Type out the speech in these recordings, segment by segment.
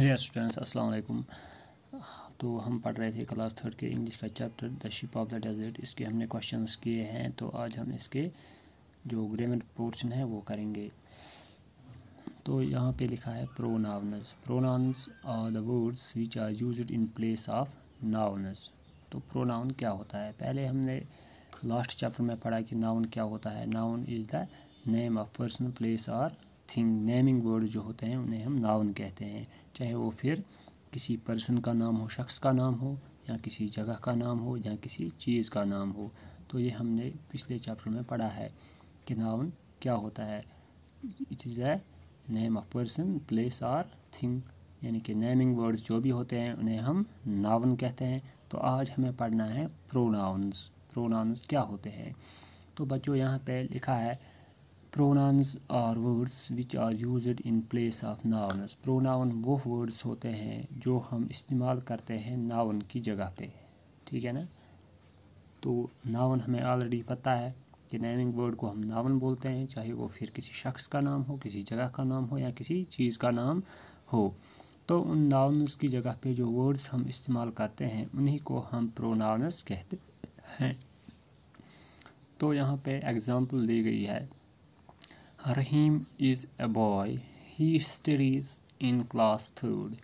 Dear students अस्सलाम वालेकुम तो हम पढ़ रहे थे क्लास थर्ड के इंग्लिश का chapter the ship of the desert इसके हमने क्वेश्चंस किए हैं तो आज हम इसके जो ग्रामर पोर्शन है वो करेंगे तो यहाँ पे लिखा है pronouns pronouns are the words which are use in place of nouns तो प्रो नाउन क्या होता है पहले हमने लास्ट चैप्टर में पढ़ा कि नाउन क्या होता है noun is the name of person place और थिंग नेमिंग वर्ड जो होते हैं उन्हें हम नाउन कहते हैं चाहे वो फिर किसी पर्सन का नाम हो शख्स का नाम हो या किसी जगह का नाम हो या किसी चीज़ का नाम हो तो ये हमने पिछले चैप्टर में पढ़ा है कि नाउन क्या होता है it is a name of person place or thing यानी कि नेमिंग वर्ड जो भी होते हैं उन्हें हम नाउन कहते हैं तो आज हमें पढ़ना है प्रोनाउंस प्रोनाउंस क्या होते हैं तो बच्चों यहाँ पे लिखा है pronouns are words which are used in place of nouns pronoun वो वर्ड्स होते हैं जो हम इस्तेमाल करते हैं नाउन की जगह पे ठीक है ना तो नाउन हमें ऑलरेडी पता है कि नेमिंग वर्ड को हम नाउन बोलते हैं चाहे वो फिर किसी शख्स का नाम हो किसी जगह का नाम हो या किसी चीज़ का नाम हो तो उन नाउनस की जगह पे जो वर्ड्स हम इस्तेमाल करते हैं उन्हीं को हम प्रोनाउनस कहते हैं तो यहाँ पे एग्ज़ाम्पल दी गई है Rahim is a boy. He studies in class third.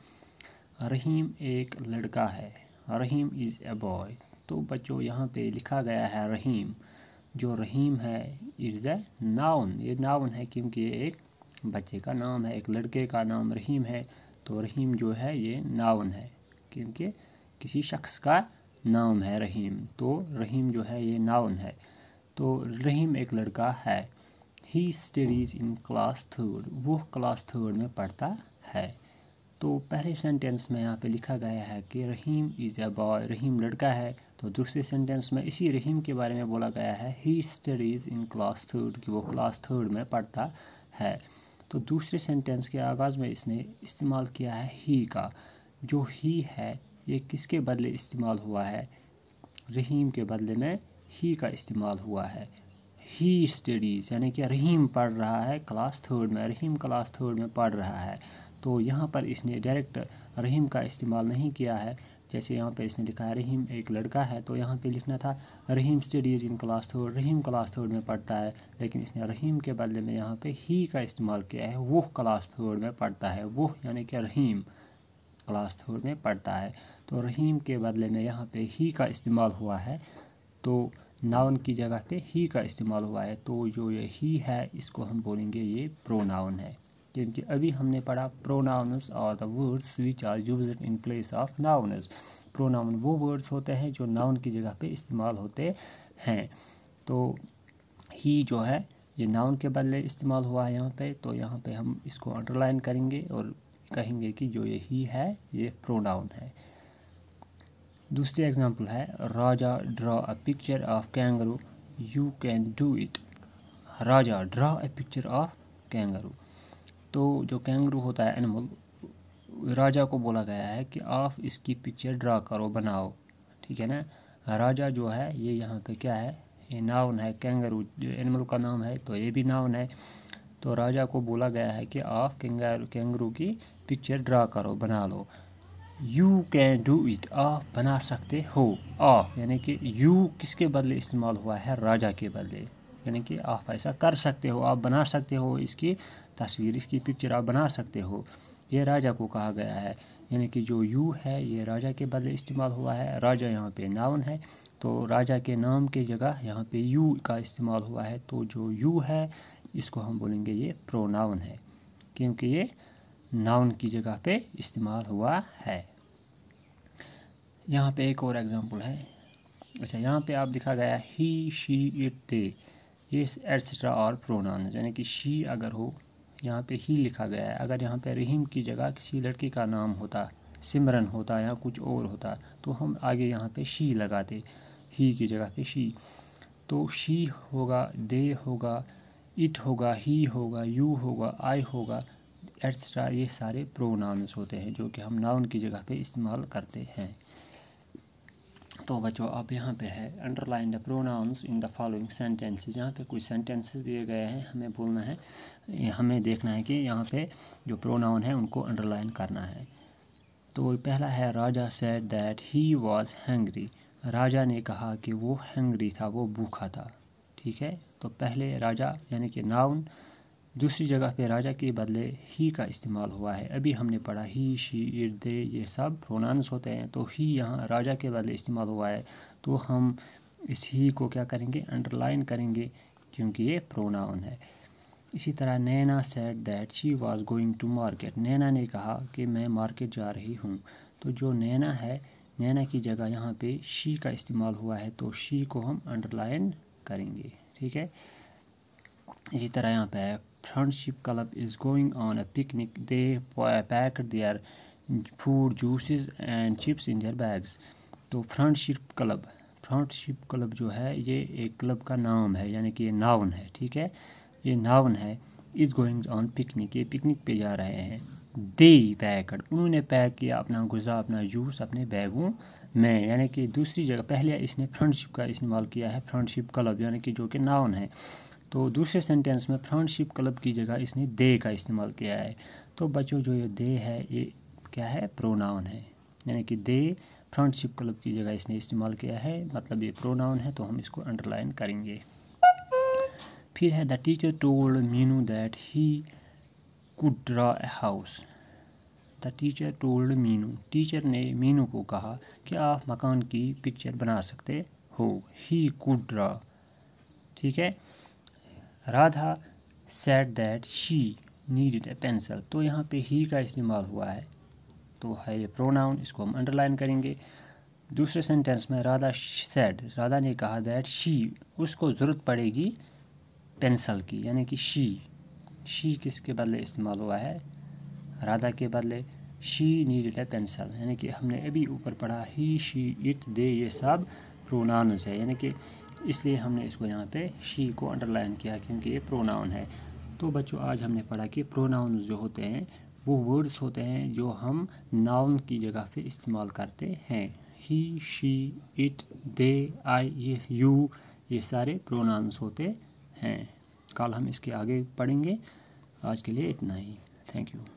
रहीम एक लड़का है रहीम इज़ अ बॉय तो बच्चों यहाँ पे लिखा गया है रहीम जो रहीम है इज़ ए नाउन ये नाउन है क्योंकि ये एक बच्चे का नाम है एक लड़के का नाम रहीम है तो रहीम जो है ये नाउन है क्योंकि किसी शख्स का नाम है रहीम तो रहीम जो है ये नाउन है तो रहीम एक लड़का है he studies in class third वो क्लास थर्ड में पढ़ता है तो पहले सेंटेंस में यहाँ पे लिखा गया है कि रहीम इज़ अ बॉय रहीम लड़का है तो दूसरे सेंटेंस में इसी रहीम के बारे में बोला गया है he studies in class third कि वो क्लास थर्ड में पढ़ता है तो दूसरे सेंटेंस के आगाज़ में इसने इस्तेमाल किया है ही का जो ही है ये किसके बदले इस्तेमाल हुआ है रहीम के बदले में ही का इस्तेमाल हुआ है ही स्टडीज़ यानी कि रहीम पढ़ रहा है क्लास थर्ड में रहीम क्लास थर्ड में पढ़ रहा है तो यहाँ पर इसने डायरेक्ट रहीम का इस्तेमाल नहीं किया है जैसे यहाँ पे इसने लिखा है रहीम एक लड़का है तो यहाँ पे लिखना था Rahim studies in class third Rahim class third में पढ़ता है लेकिन इसने रहीम के बदले में यहाँ पे ही का इस्तेमाल किया है वो क्लास थर्ड में पढ़ता है वो यानी कि रहीम क्लास थर्ड में पढ़ता है तो रहीम के बदले में यहाँ पे ही का इस्तेमाल हुआ है तो नाउन की जगह पे ही का इस्तेमाल हुआ है तो जो ये ही है इसको हम बोलेंगे ये प्रोनाउन है क्योंकि अभी हमने पढ़ा नाउनस और the words which are use in place of nouns pronoun वो वर्ड्स होते हैं जो नाउन की जगह पे इस्तेमाल होते हैं तो ही जो है ये नाउन के बदले इस्तेमाल हुआ है यहाँ पे तो यहाँ पे हम इसको अंडरलाइन करेंगे और कहेंगे कि जो ये ही है ये प्रोनाउन है दूसरी एग्जांपल है Raja draw a picture of kangaroo you can do it Raja draw a picture of kangaroo तो जो कैंगरू होता है एनिमल राजा को बोला गया है कि आप इसकी पिक्चर ड्रा करो बनाओ ठीक है ना राजा जो है ये यहाँ पे क्या है ये नाउन है कैंगरू जो एनिमल का नाम है तो ये भी नाउन है तो राजा को बोला गया है कि आप कैंगरू की पिक्चर ड्रा करो बना लो यू कैन डू इट आ बना सकते हो ऑफ यानी कि यू किसके बदले इस्तेमाल हुआ है राजा के बदले यानी कि आप ऐसा कर सकते हो आप बना सकते हो इसकी तस्वीर इसकी पिक्चर आप बना सकते हो ये राजा को कहा गया है यानी कि जो यू है ये राजा के बदले इस्तेमाल हुआ है राजा यहाँ पे नाउन है तो राजा के नाम के जगह यहाँ पे यू का इस्तेमाल हुआ है तो जो यू है इसको हम बोलेंगे ये प्रोनाउन है क्योंकि ये नाउन की जगह पे इस्तेमाल हुआ है यहाँ पे एक और एग्ज़ाम्पल है अच्छा यहाँ पे आप दिखा गया ही शी इट दे ये एट्सट्रा और प्रोनाउन यानी कि शी अगर हो यहाँ पे ही लिखा गया है अगर यहाँ पे रहीम की जगह किसी लड़की का नाम होता सिमरन होता या कुछ और होता तो हम आगे यहाँ पे शी लगाते ही की जगह पे शी तो शी होगा दे होगा इट होगा ही होगा यू होगा आई होगा एट्सट्रा ये सारे प्रोनाउंस होते हैं जो कि हम नाउन की जगह पे इस्तेमाल करते हैं तो बच्चों अब यहाँ पे है underline the pronouns in the following sentences यहाँ पे कुछ सेंटेंसेस दिए गए हैं हमें बोलना है हमें देखना है कि यहाँ पे जो प्रोनाउन है उनको अंडरलाइन करना है तो पहला है Raja said that he was hungry Raja ने कहा कि वो हैंगरी था वो भूखा था ठीक है तो पहले राजा यानी कि नाउन दूसरी जगह पे राजा के बदले ही का इस्तेमाल हुआ है अभी हमने पढ़ा ही शी इर्दे ये सब प्रोनाउंस होते हैं तो ही यहाँ राजा के बदले इस्तेमाल हुआ है तो हम इस ही को क्या करेंगे अंडरलाइन करेंगे क्योंकि ये प्रोनाउन है इसी तरह Naina said that she was going to market Naina ने कहा कि मैं मार्केट जा रही हूँ तो जो नैना है नैना की जगह यहाँ पे शी का इस्तेमाल हुआ है तो शी को हम अंडरलाइन करेंगे ठीक है इसी तरह यहाँ पे friendship club is going on a picnic they packed their food juices and chips in their bags तो फ्रेंडशिप क्लब फ्रेंडशिप क्लब जो है ये एक क्लब का नाम है यानी कि ये नाउन है ठीक है ये नावन है इज़ गोइंग ऑन पिकनिक ये पिकनिक पे जा रहे हैं दे पैकड उन्होंने पैक किया अपना गुजा अपना जूस अपने बैगों में यानी कि दूसरी जगह पहले इसने फ्रेंडशिप का इस्तेमाल किया है फ्रेंडशिप क्लब यानी कि जो कि नाउन है तो दूसरे सेंटेंस में फ्रेंडशिप क्लब की जगह इसने दे का इस्तेमाल किया है तो बच्चों जो ये दे है ये क्या है प्रोनाउन है यानी कि दे फ्रेंडशिप क्लब की जगह इसने इस्तेमाल किया है मतलब ये प्रोनाउन है तो हम इसको अंडरलाइन करेंगे फिर है the teacher told Meenu that he could draw a house the teacher told Meenu teacher ने मीनू को कहा कि आप मकान की पिक्चर बना सकते हो ही कुड ड्रा ठीक है Radha said that she needed a pencil तो यहाँ पे ही का इस्तेमाल हुआ है तो है ये प्रोनाउन इसको हम अंडरलाइन करेंगे दूसरे सेंटेंस में राधा सेड राधा ने कहा दैट शी उसको ज़रूरत पड़ेगी पेंसिल की यानी कि शी शी किसके बदले इस्तेमाल हुआ है राधा के बदले शी नीडिड ए पेंसिल यानी कि हमने अभी ऊपर पढ़ा ही शी इट दे ये सब प्रोनाउंस है यानी कि इसलिए हमने इसको यहाँ पे शी को अंडरलाइन किया क्योंकि ये प्रोनाउन है तो बच्चों आज हमने पढ़ा कि प्रोनाउन जो होते हैं वो वर्ड्स होते हैं जो हम नाउन की जगह पे इस्तेमाल करते हैं ही शी इट दे आई ये यू ये सारे प्रोनाउंस होते हैं कल हम इसके आगे पढ़ेंगे आज के लिए इतना ही थैंक यू